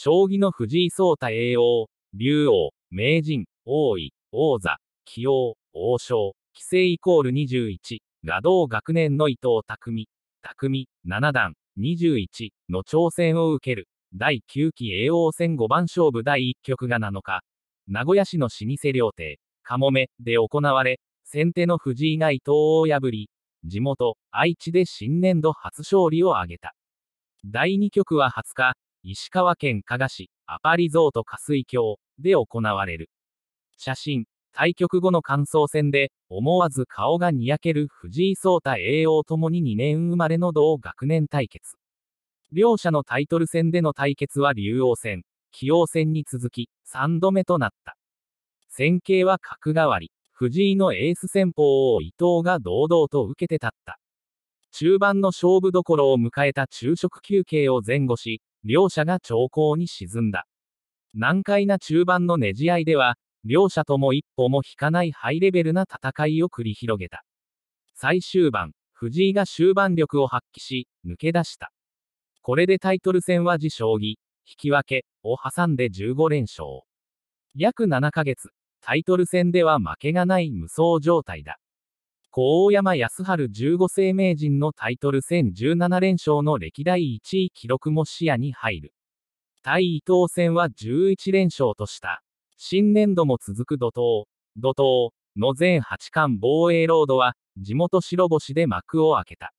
将棋の藤井聡太栄王、竜王、名人、王位、王座、棋王、王将、棋聖イコール21、画道学年の伊藤匠、匠、七段、21の挑戦を受ける、第9期叡王戦五番勝負第1局が7日、名古屋市の老舗料亭、かもめで行われ、先手の藤井が伊藤を破り、地元、愛知で新年度初勝利を挙げた。第2局は20日、石川県加賀市、アパリゾート下水橋で行われる。写真、対局後の感想戦で、思わず顔がにやける藤井聡太栄王ともに2年生まれの同学年対決。両者のタイトル戦での対決は竜王戦、棋王戦に続き、3度目となった。戦型は角換わり、藤井のエース戦法を伊藤が堂々と受けて立った。中盤の勝負どころを迎えた昼食休憩を前後し、両者が長考に沈んだ。難解な中盤のねじ合いでは、両者とも一歩も引かないハイレベルな戦いを繰り広げた。最終盤、藤井が終盤力を発揮し、抜け出した。これでタイトル戦は自将棋、引き分けを挟んで15連勝。約7ヶ月、タイトル戦では負けがない無双状態だ。小大山康春15世名人のタイトル戦17連勝の歴代1位記録も視野に入る。対伊藤戦は11連勝とした。新年度も続く怒涛、怒涛の全8冠防衛ロードは、地元白星で幕を開けた。